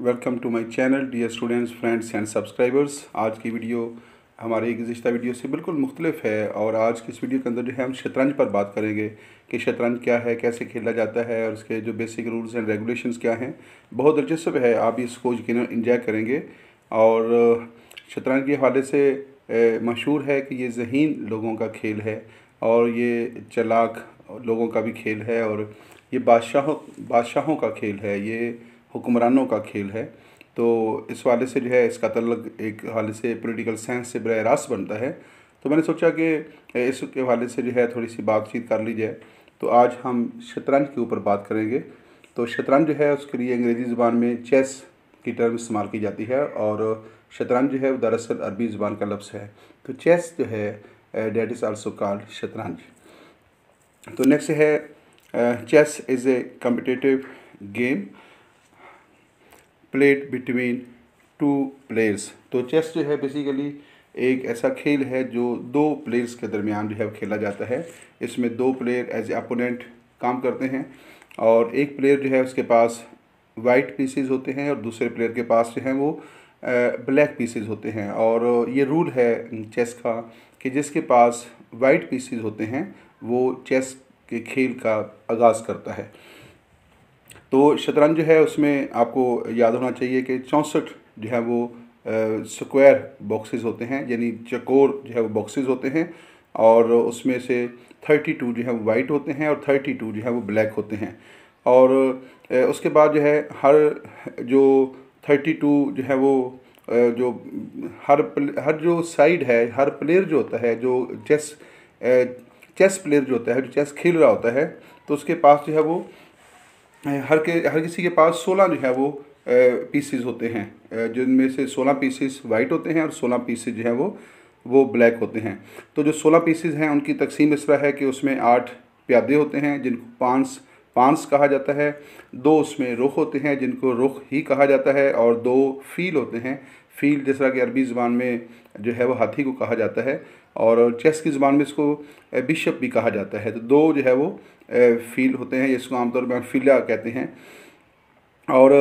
welcome to my channel dear students friends and subscribers आज की video हमारी गुज्त video से बिल्कुल मुख्तलिफ है और आज की इस वीडियो के अंदर जो है हम शतरंज पर बात करेंगे कि शतरंज क्या है कैसे खेला जाता है और इसके जो बेसिक रूल्स एंड रेगुलेशन क्या हैं बहुत दिलचस्प है आप इसको यकीन इंजॉय करेंगे और शतरंज के हवाले से मशहूर है कि ये जहन लोगों का खेल है और ये चलाक लोगों का भी खेल है और ये बादशाहों बादशाहों का खेल है ये हुक्मरानों का खेल है तो इस वाले से जो है इसका तलक एक हवाले से पोलिटिकल साइंस से बरह रास्त बनता है तो मैंने सोचा कि इसके हवाले से जो है थोड़ी सी बातचीत कर ली जाए तो आज हम शतरंज के ऊपर बात करेंगे तो शतरंज जो है उसके लिए अंग्रेज़ी ज़ुबान में चेस की टर्म इस्तेमाल की जाती है और शतरंज जो है वो दरअसल अरबी ज़ुबान का लफ्ज़ है तो चेस जो है डेट इज़ आल्सो कॉल्ड शतरंज तो नेक्स्ट है chess is a competitive game played between two players तो चेस जो है बेसिकली एक ऐसा खेल है जो दो प्लेयर्स के दरमियान जो है खेला जाता है इसमें दो प्लेयर एज ए अपोनेंट काम करते हैं और एक प्लेयर जो है उसके पास वाइट पीसेज होते हैं और दूसरे प्लेयर के पास जो है वो ब्लैक पीसेज होते हैं और ये रूल है चेस का कि जिसके पास वाइट पीसेज होते हैं वो चेस के खेल का आगाज़ करता है तो शतरंज जो है उसमें आपको याद होना चाहिए कि चौंसठ जो है वो स्क्वायर बॉक्सेस होते हैं यानी चकोर जो है वो बॉक्सेस होते हैं और उसमें से थर्टी टू जो है वो वाइट होते हैं और थर्टी टू जो है वो ब्लैक होते हैं और उसके बाद जो है हर जो थर्टी टू जो है वो जो हर हर जो साइड है हर प्लेयर जो होता है जो चेस चेस प्लेयर जो होता है जो चेस खेल रहा होता है तो उसके पास जो है वो हर के हर किसी के पास सोलह जो है वो पीसीज होते हैं जिनमें से सोलह पीसीस वाइट होते हैं और सोलह पीसीज जो है वो वो ब्लैक होते हैं तो जो सोलह पीसीज हैं उनकी तकसीम इस तरह है कि उसमें आठ प्यादे होते हैं जिनको पांस पांस कहा जाता है दो उसमें रुख होते हैं जिनको रुख ही कहा जाता है और दो फील होते हैं फील जिस तरह कि अरबी ज़बान में जो है वो हाथी को कहा जाता है और चेस की ज़ुबान में इसको बिशप भी कहा जाता है तो दो जो है वो फील होते हैं इसको आमतौर पर फिला कहते हैं और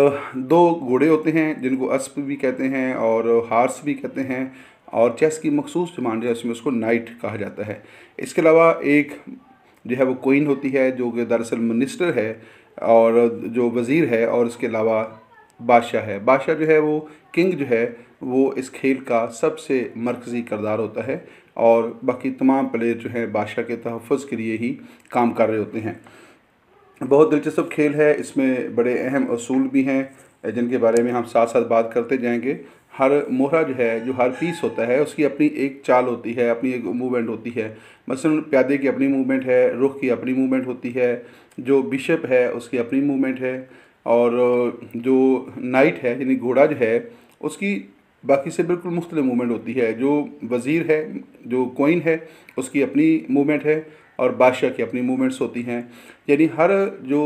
दो घोड़े होते हैं जिनको अस्प भी कहते हैं और हार्स भी कहते हैं और चेस की मखसूस जुबान जो है उसमें उसको नाइट कहा जाता है इसके अलावा एक जो है वो कोइन होती है जो कि दरअसल मिनिस्टर है और जो वज़ीर है और इसके अलावा बादशाह है बादशाह जो है वो किंग जो है वो इस खेल का सबसे मरकज़ी करदार होता है और बाकी तमाम प्लेयर जो हैं बादशाह के तहफ़ के लिए ही काम कर रहे होते हैं बहुत दिलचस्प खेल है इसमें बड़े अहम असूल भी हैं जिनके बारे में हम साथ साथ बात करते जाएंगे हर मोहरा जो है जो हर पीस होता है उसकी अपनी एक चाल होती है अपनी एक मूवमेंट होती है मसलन प्यादे की अपनी मूवमेंट है रुख की अपनी मूवमेंट होती है जो बिशप है उसकी अपनी मूवमेंट है और जो नाइट है यानी घोड़ा जो है उसकी बाकी से बिल्कुल मुख्तलि मूवमेंट होती है जो वज़ीर है जो कोइन है उसकी अपनी मूवमेंट है और बादशाह की अपनी मूवमेंट्स होती हैं यानी हर जो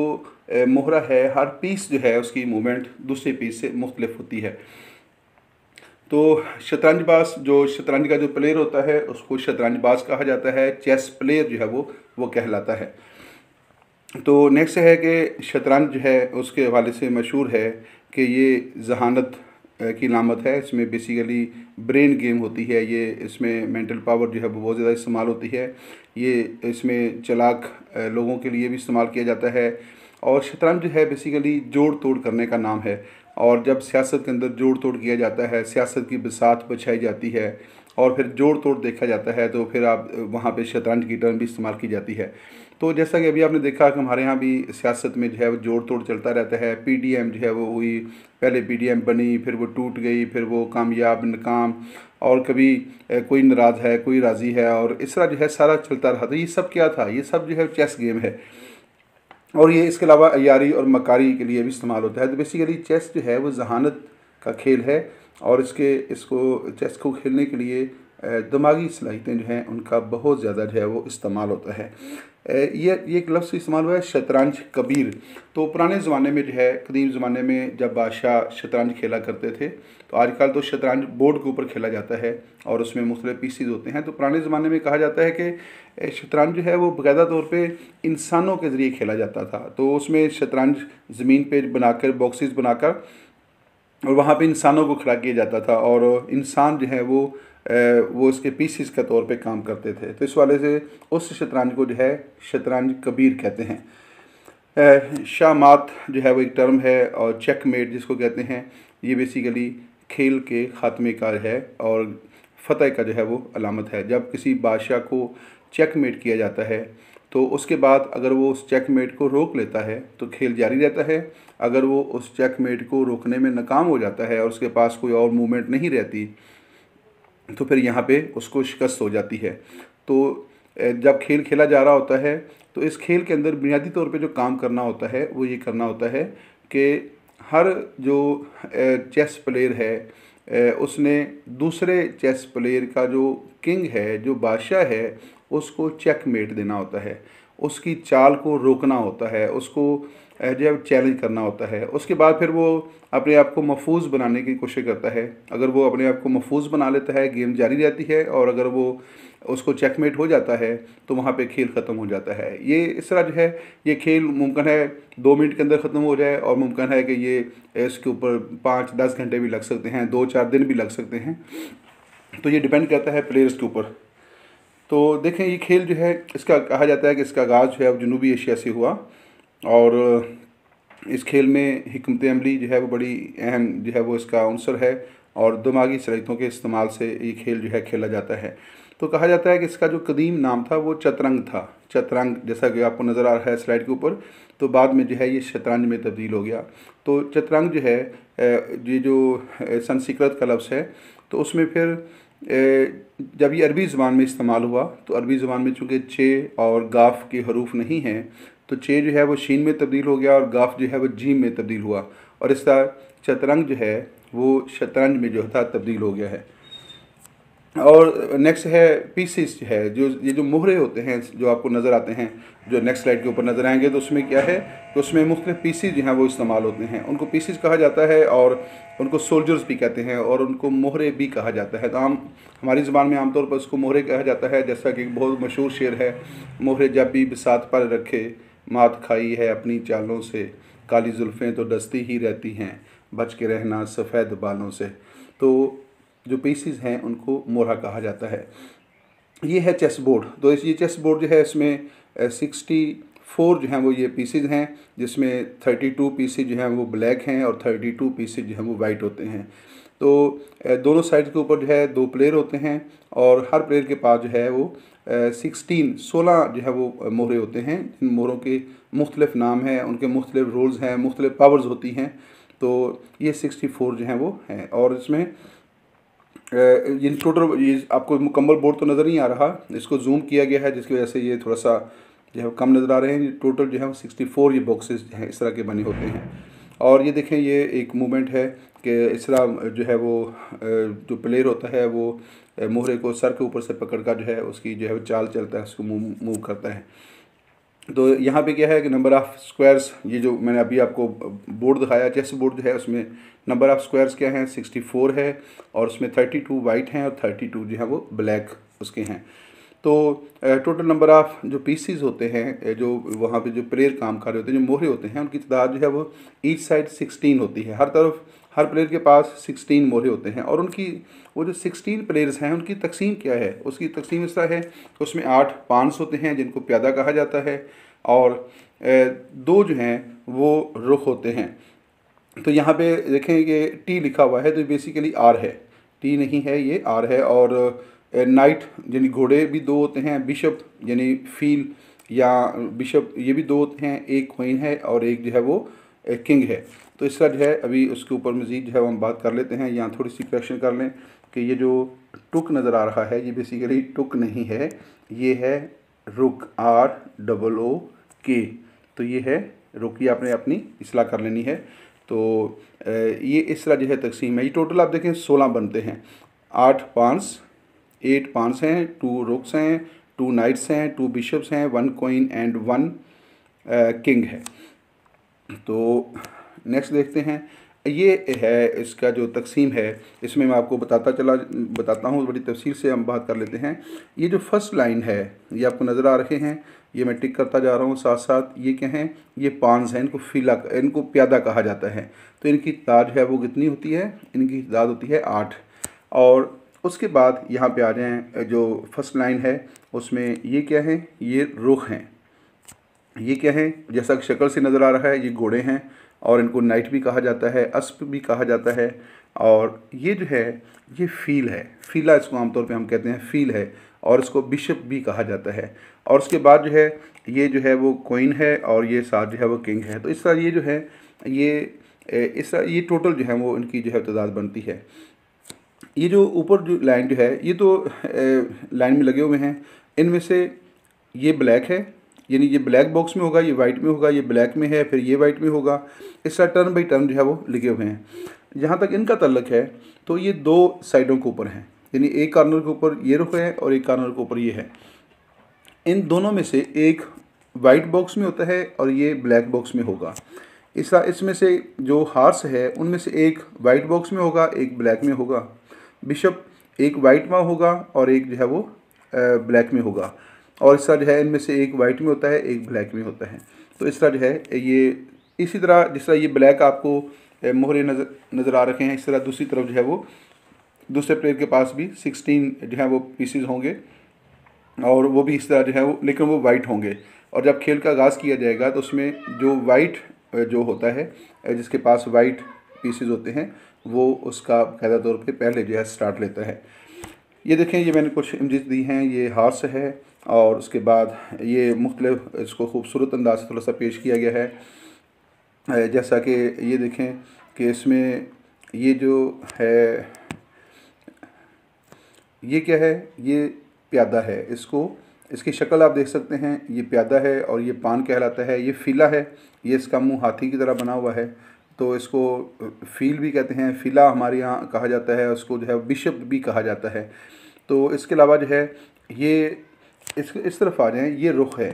मोहरा है हर पीस जो है उसकी मूवमेंट दूसरे पीस से मुख्तलिफ होती है तो शतरंजबाज जो शतरंज का जो प्लेयर होता है उसको शतरंजबाज कहा जाता है चेस प्लेयर जो है वो वो कहलाता है तो नेक्स्ट है कि शतरंज जो है उसके हवाले से मशहूर है कि ये जहानत की लामत है इसमें बेसिकली ब्रेन गेम होती है ये इसमें मेंटल पावर जो है वो बहुत ज़्यादा इस्तेमाल होती है ये इसमें चलाक लोगों के लिए भी इस्तेमाल किया जाता है और शतरंज है बेसिकली जोड़ तोड़ करने का नाम है और जब सियासत के अंदर जोड़ तोड़ किया जाता है सियासत की बसात बछाई जाती है और फिर जोड़ तोड़ देखा जाता है तो फिर आप वहाँ पे शतरंज की टर्म भी इस्तेमाल की जाती है तो जैसा कि अभी आपने देखा कि हमारे यहाँ भी सियासत में जो है वो जोड़ तोड़ चलता रहता है पीडीएम जो है वो हुई पहले पीडीएम बनी फिर वो टूट गई फिर वो कामयाब नाकाम और कभी कोई नाराज़ है कोई राज़ी है और इस तरह जो है सारा चलता रहा था तो ये सब क्या था ये सब जो है चेस गेम है और ये इसके अलावा अयारी और मकारी के लिए भी इस्तेमाल होता है तो बेसिकली चेस जो है वो जहानत का खेल है और इसके इसको चेस को खेलने के लिए दिमागी सलाहितें जो हैं उनका बहुत ज़्यादा जो है वो इस्तेमाल होता है ये ये एक लफ्ज़ इस्तेमाल हुआ है शतरंज कबीर तो पुराने ज़माने में जो है कदीम ज़माने में जब बादशाह शतरंज खेला करते थे तो आजकल तो शतरंज बोर्ड के ऊपर खेला जाता है और उसमें मुख्तलिफ पीसीज होते हैं तो पुराने ज़माने में कहा जाता है कि शतरंज जो है वो बाकायदा तौर पर इंसानों के ज़रिए खेला जाता था तो उसमें शतरंज ज़मीन पर बनाकर बॉक्सिस बनाकर और वहाँ पर इंसानों को खड़ा किया जाता था और इंसान जो है वो वो उसके पीसीस के तौर पे काम करते थे तो इस वाले से उस शतरंज को जो है शतरंज कबीर कहते हैं शाहमात जो है वो एक टर्म है और चेकमेट जिसको कहते हैं ये बेसिकली खेल के ख़ात्मे का है और फ़तेह का जो है वो अलामत है जब किसी बादशाह को चेकमेट किया जाता है तो उसके बाद अगर वो उस चेकमेट को रोक लेता है तो खेल जारी रहता है अगर वो उस चेकमेट को रोकने में नाकाम हो जाता है और उसके पास कोई और मूवमेंट नहीं रहती तो फिर यहाँ पे उसको शिकस्त हो जाती है तो जब खेल खेला जा रहा होता है तो इस खेल के अंदर बुनियादी तौर पे जो काम करना होता है वो ये करना होता है कि हर जो चेस प्लेयर है उसने दूसरे चेस प्लेयर का जो किंग है जो बादशाह है उसको चेकमेट देना होता है उसकी चाल को रोकना होता है उसको जो है चैलेंज करना होता है उसके बाद फिर वो अपने आप को महफूज बनाने की कोशिश करता है अगर वो अपने आप को महफूज बना लेता है गेम जारी रहती है और अगर वो उसको चेकमेट हो जाता है तो वहाँ पे खेल ख़त्म हो जाता है ये इस तरह जो है ये खेल मुमकिन है दो मिनट के अंदर ख़त्म हो जाए और मुमकिन है कि ये इसके ऊपर पाँच दस घंटे भी लग सकते हैं दो चार दिन भी लग सकते हैं तो ये डिपेंड करता है प्लेयर्स के ऊपर तो देखें ये खेल जो है इसका कहा जाता है कि इसका आगाज़ जो है अब जनूबी एशिया से हुआ और इस खेल में हमत अमली जो है वो बड़ी अहम जो है वो इसका अंसर है और दिमागी सलाहितों के इस्तेमाल से ये खेल जो है खेला जाता है तो कहा जाता है कि इसका जो कदीम नाम था वो चतरंग था चतरंग जैसा कि आपको नज़र आ रहा है स्लाइड के ऊपर तो बाद में जो है ये शतरंज में तब्दील हो गया तो चतरंग जो है ये जो संस्कृत का लफ्ज़ है तो उसमें फिर जब ये अरबी ज़बान में इस्तेमाल हुआ तो अरबी ज़बान में चूँकि चे और गाफ के हरूफ नहीं हैं तो चे जो है वो शीन में तब्दील हो गया और गाफ जो है वो जीम में तब्दील हुआ और इस तरह शतरंग जो है वो शतरंज में जो था तब्दील हो गया है और नेक्स्ट है पीसीस है जो ये जो मोहरे होते हैं जो आपको नज़र आते हैं जो नेक्स्ट स्लाइड के ऊपर नज़र आएंगे तो उसमें क्या है तो उसमें मुख्त पीसीज जो हैं वो इस्तेमाल होते हैं उनको पीसीज कहा जाता है और उनको सोल्जर्स भी कहते हैं और उनको मोहरे भी कहा जाता है तो आम हमारी जबान में आमतौर पर उसको मोहरे कहा जाता है जैसा कि बहुत मशहूर शेर है मोहरे जब भी बिसात पर रखे मात खाई है अपनी चालों से काली जुल्फ़ें तो डसती ही रहती हैं बच के रहना सफ़ेद बालों से तो जो पीसीज हैं उनको मोरा कहा जाता है ये है चेस बोर्ड तो इस ये चेस बोर्ड जो है इसमें सिक्सटी फोर जो हैं वो ये पीसीज हैं जिसमें थर्टी टू पीसीज जो हैं वो ब्लैक हैं और थर्टी टू पीसीज जो हैं वो वाइट होते हैं तो दोनों साइड के ऊपर जो है दो प्लेयर होते हैं और हर प्लेयर के पास जो है वो सिक्सटीन सोलह जो है वो मोहरे होते हैं इन मोहरों के मुख्तलिफ नाम हैं उनके मुख्तलिफ रोल्स हैं मुख्तलिफ पावर्स होती हैं तो ये सिक्सटी फोर जो हैं वो हैं और इसमें ये टोटल ये आपको मुकम्मल बोर्ड तो नज़र नहीं आ रहा इसको जूम किया गया है जिसकी वजह से ये थोड़ा सा जो है कम नज़र आ रहे हैं टोटल जो है वो सिक्सटी फोर ये बॉक्सेज हैं इस तरह के बने होते हैं और ये देखें ये एक मूवमेंट है कि इस तरह जो है वो जो प्लेयर होता है वो मोहरे को सर के ऊपर से पकड़ कर जो है उसकी जो है चाल चलता है उसको मूव मूव करता है तो यहाँ पे क्या है कि नंबर ऑफ़ स्क्वायर्स ये जो मैंने अभी आपको बोर्ड दिखाया चेस बोर्ड जो है उसमें नंबर ऑफ़ स्क्वायर्स क्या हैं सिक्सटी फोर है और उसमें थर्टी टू वाइट हैं और थर्टी टू जो है वो ब्लैक उसके हैं तो टोटल नंबर ऑफ़ जो पीसीज होते हैं जो वहाँ पे जो प्रेयर काम कर रहे होते हैं जो मोहरे होते हैं उनकी तादाद जो है वो ईच साइड सिक्सटीन होती है हर तरफ हर प्लेयर के पास सिक्सटीन मोहरे होते हैं और उनकी वो जो सिक्सटीन प्लेयर्स हैं उनकी तकसीम क्या है उसकी तकसीम इस तरह है उसमें आठ पानस होते हैं जिनको प्यादा कहा जाता है और दो जो हैं वो रुख होते हैं तो यहाँ पे देखें ये टी लिखा हुआ है तो बेसिकली आर है टी नहीं है ये आर है और नाइट यानी घोड़े भी दो होते हैं बिशप यानी फील या बिशप ये भी दो होते हैं एक क्वीन है और एक जो है वो किंग है तो इसका जो है अभी उसके ऊपर मज़ीद जो है हम बात कर लेते हैं यहाँ थोड़ी सी क्वेश्चन कर लें कि ये जो टुक नज़र आ रहा है ये बेसिकली टुक नहीं है ये है रुक आर डबल ओ के तो ये है रुकी आपने अपनी इसलाह कर लेनी है तो ये इस तरह जो है तकसीम है ये टोटल आप देखें सोलह बनते हैं आठ पांस एट पांस हैं टू रुक्स हैं टू नाइट्स हैं टू बिशप्स हैं one queen and one king है तो नेक्स्ट देखते हैं ये है इसका जो तकसीम है इसमें मैं आपको बताता चला बताता हूँ बड़ी तफसील से हम बात कर लेते हैं ये जो फर्स्ट लाइन है ये आपको नज़र आ रहे हैं ये मैं टिक करता जा रहा हूँ साथ साथ ये क्या हैं ये पान्स हैं इनको फीला इनको प्यादा कहा जाता है तो इनकी ताज है वो कितनी होती है इनकी ताज होती है आठ और उसके बाद यहाँ पे आ जाएँ जो फर्स्ट लाइन है उसमें ये क्या है ये रुख हैं ये क्या है जैसा शक्ल से नज़र आ रहा है ये घोड़े हैं और इनको नाइट भी कहा जाता है अस्प भी कहा जाता है और ये जो है ये फील है फीला इसको आमतौर पे हम कहते हैं फील है और इसको बिशप भी कहा जाता है और उसके बाद जो है ये जो है वो कोइन है और ये साथ जो है वो किंग है तो इस तरह ये जो है ये इस तरह ये टोटल जो है वो इनकी जो है तादाद बनती है ये जो ऊपर जो लाइन जो है ये तो लाइन में लगे हुए हैं इनमें से ये ब्लैक है यानी ये ब्लैक बॉक्स में होगा ये वाइट में होगा ये ब्लैक में है फिर ये वाइट में होगा इस तरह टर्न बाई टर्न जो है वो लिखे हुए हैं जहाँ तक इनका तल्लक है तो ये दो साइडों के ऊपर हैं यानी एक कार्नर के ऊपर ये रुख है और एक कार्नर के ऊपर ये है इन दोनों में से एक वाइट बॉक्स में होता है और ये ब्लैक बॉक्स में होगा इस इसमें से जो हार्स है उनमें से एक वाइट बॉक्स में होगा एक ब्लैक में होगा बिशप एक वाइट में होगा और एक जो है वो ब्लैक में होगा और इसका जो है इनमें से एक वाइट में होता है एक ब्लैक में होता है तो इसका जो है ये इसी तरह जिस तरह ये ब्लैक आपको मोहरे नज़र नज़र आ रखे हैं इस तरह दूसरी तरफ जो है वो दूसरे प्लेयर के पास भी सिक्सटीन जो है वो पीसीज होंगे और वो भी इस तरह जो है वो लेकिन वो वाइट होंगे और जब खेल का आगाज़ किया जाएगा तो उसमें जो वाइट जो होता है जिसके पास वाइट पीसीज होते हैं वो उसका बायदा तौर पर पहले जो है स्टार्ट लेता है ये देखें ये मैंने कुछ इमजेस दी हैं ये हार्स है और उसके बाद ये मुख्तलिफ इसको खूबसूरत अंदाज से थोड़ा सा पेश किया गया है जैसा कि ये देखें कि इसमें ये जो है ये क्या है ये प्यादा है इसको इसकी शक्ल आप देख सकते हैं ये प्यादा है और ये पान कहलाता है ये फीला है ये इसका मुंह हाथी की तरह बना हुआ है तो इसको फील भी कहते हैं फीला हमारे यहाँ कहा जाता है उसको जो है बिशप भी कहा जाता है तो इसके अलावा जो है ये इसको इस तरफ आ जाएं ये रुख है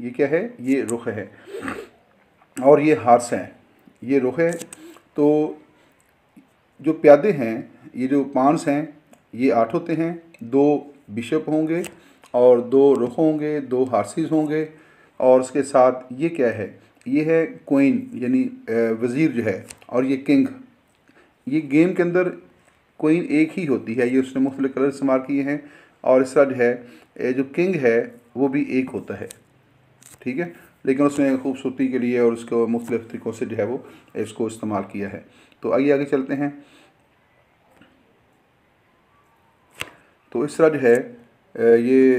ये क्या है ये रुख है और ये हार्स हैं ये रुख है तो जो प्यादे हैं ये जो पांच हैं ये आठ होते हैं दो बिशप होंगे और दो रुख होंगे दो हारसीज होंगे और उसके साथ ये क्या है ये है कोइन यानी वज़ीर जो है और ये किंग ये गेम के अंदर कोइन एक ही होती है ये उसने मुख्तलि कलर इस्तेमाल किए हैं और इस तरह जो है जो किंग है वो भी एक होता है ठीक है लेकिन उसने खूबसूरती के लिए और उसको मुख्तलिफ तरीक़ों से जो है वो इसको इस्तेमाल किया है तो आइए आगे चलते हैं तो इस तरह जो है ये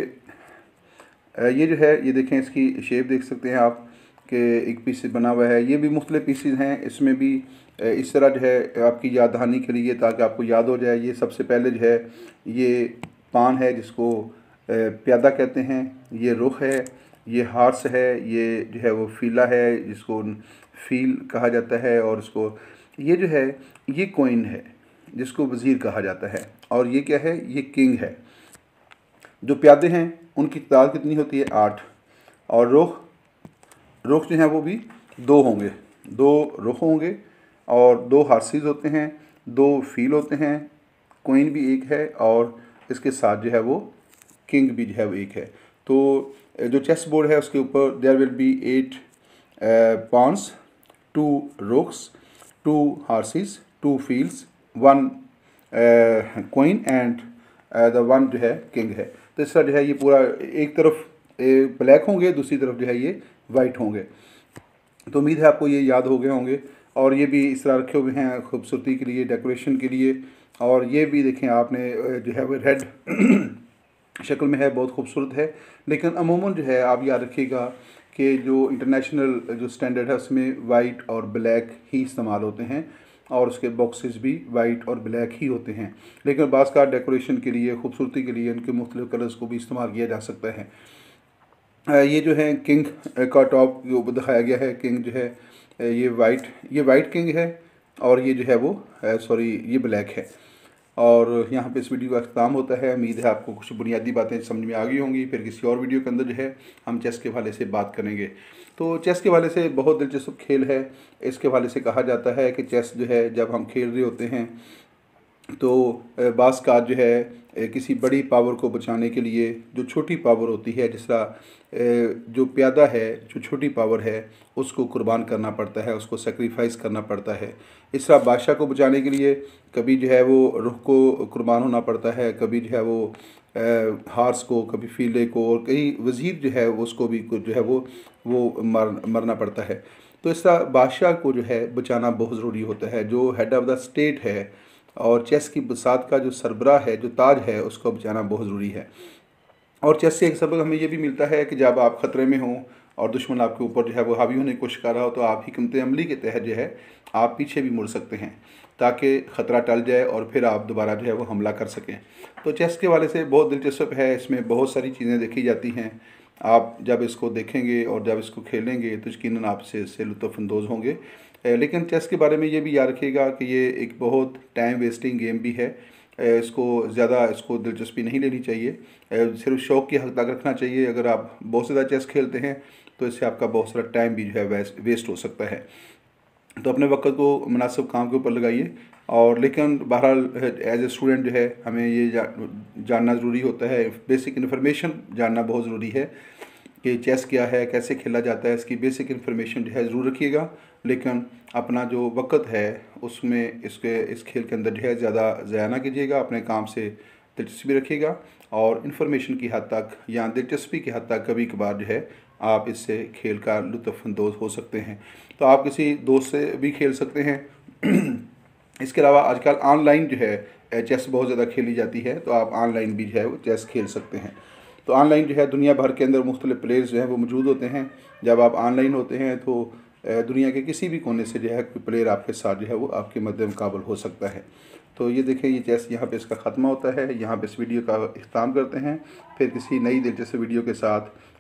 ये जो है ये देखें इसकी शेप देख सकते हैं आप कि एक पीस बना हुआ है ये भी मुख्तु पीसीज हैं इसमें भी इस तरह जो है आपकी याद दहानी के लिए ताकि आपको याद हो जाए ये सबसे पहले जो है ये पान है जिसको प्यादा कहते हैं ये रुख है ये हार्स है ये जो है वो फीला है जिसको फील कहा जाता है और इसको ये जो है ये कोइन है जिसको वज़ीर कहा जाता है और ये क्या है ये किंग है जो प्यादे हैं उनकी तादाद कितनी होती है आठ और रुख रुख जो हैं वो भी दो होंगे दो रुख होंगे और दो हारसीज होते हैं दो फील होते हैं कोइन भी एक है और इसके साथ जो है वो किंग भी जो है वो एक है तो जो चेस बोर्ड है उसके ऊपर there will be eight pawns two rooks two horses two fields one queen and the one जो है किंग है तो तरह जो है ये पूरा एक तरफ ब्लैक होंगे दूसरी तरफ जो है ये वाइट होंगे तो उम्मीद है आपको ये याद हो गए होंगे और ये भी इस तरह रखे हुए हैं खूबसूरती के लिए डेकोरेशन के लिए और ये भी देखें आपने जो है वो रेड शक्ल में है बहुत खूबसूरत है लेकिन अमूमन जो है आप याद रखिएगा कि जो इंटरनेशनल जो स्टैंडर्ड है उसमें वाइट और ब्लैक ही इस्तेमाल होते हैं और उसके बॉक्सेस भी वाइट और ब्लैक ही होते हैं लेकिन बास का डेकोरेशन के लिए खूबसूरती के लिए इनके मुख्तु कलर्स को भी इस्तेमाल किया जा सकता है ये जो है किंग का टॉप जो दिखाया गया है किंग जो है ये वाइट ये वाइट किंग है और ये जो है वो सॉरी ये ब्लैक है और यहाँ पे इस वीडियो का अख्ताम होता है उम्मीद है आपको कुछ बुनियादी बातें समझ में आ गई होंगी फिर किसी और वीडियो के अंदर जो है हम चेस के हवाले से बात करेंगे तो चेस के हवाले से बहुत दिलचस्प खेल है इसके हवाले से कहा जाता है कि चेस जो है जब हम खेल रहे होते हैं तो बास का जो है किसी बड़ी पावर को बचाने के लिए जो छोटी पावर होती है जिस तरह जो प्यादा है जो छोटी पावर है उसको कुर्बान करना पड़ता है उसको सेक्रीफाइस करना पड़ता है इस तरह बादशाह को बचाने के लिए कभी जो है वो रुख को कुर्बान होना पड़ता है कभी जो है वो हार्स को कभी फीले को और कई वज़ीर जो है उसको भी जो है वो वो मर मरना पड़ता है तो इस तरह बादशाह को जो है बचाना बहुत ज़रूरी होता है जो हेड ऑफ़ द स्टेट है और चेस की बसात का जो सरबरा है जो ताज है उसको बचाना बहुत ज़रूरी है और चेस से एक सबक हमें यह भी मिलता है कि जब आप ख़तरे में हों और दुश्मन आपके ऊपर जो है वो हावी होने की कोशिश कर रहा हो तो आप हमत अमली के तहत जो है आप पीछे भी मुड़ सकते हैं ताकि ख़तरा टल जाए और फिर आप दोबारा जो है वो हमला कर सकें तो चेस के वाले से बहुत दिलचस्प है इसमें बहुत सारी चीज़ें देखी जाती हैं आप जब इसको देखेंगे और जब इसको खेलेंगे तो यकीन आपसे इससे लुफानंदोज़ होंगे लेकिन चेस के बारे में ये भी याद रखिएगा कि ये एक बहुत टाइम वेस्टिंग गेम भी है इसको ज़्यादा इसको दिलचस्पी नहीं लेनी चाहिए सिर्फ शौक की तक रखना चाहिए अगर आप बहुत ज़्यादा चेस खेलते हैं तो इससे आपका बहुत सारा टाइम भी जो है वेस्ट हो सकता है तो अपने वक्त को मुनासिब काम के ऊपर लगाइए और लेकिन बहरहाल एज ए स्टूडेंट जो है हमें ये जा, जानना ज़रूरी होता है बेसिक इन्फॉर्मेशन जानना बहुत ज़रूरी है कि चेस क्या है कैसे खेला जाता है इसकी बेसिक इन्फॉर्मेशन जो है ज़रूर रखिएगा लेकिन अपना जो वक़्त है उसमें इसके इस खेल के अंदर जो है ज़्यादा ज़ाया ना कीजिएगा अपने काम से दिलचस्पी रखिएगा और इन्फॉर्मेशन की हद तक या दिलचस्पी की हद तक कभी कभार जो है आप इससे खेल का लुत्फानंदोज़ हो सकते हैं तो आप किसी दोस्त से भी खेल सकते हैं इसके अलावा आजकल ऑनलाइन जो है चेस बहुत ज़्यादा खेली जाती है तो आप ऑनलाइन भी जो है वो चेस खेल सकते हैं तो ऑनलाइन जो है दुनिया भर के अंदर मुख्तलिफ प्लेयर्स जो है वो मौजूद होते हैं जब आप ऑनलाइन होते हैं तो दुनिया के किसी भी कोने से जो है कोई प्लेयर आपके साथ जो है वो आपके मद्द मुकाबल हो सकता है तो ये देखें ये चेस यहाँ पे इसका ख़त्मा होता है यहाँ पे इस वीडियो का अख्ताम करते हैं फिर किसी नई दिलचस्प वीडियो के साथ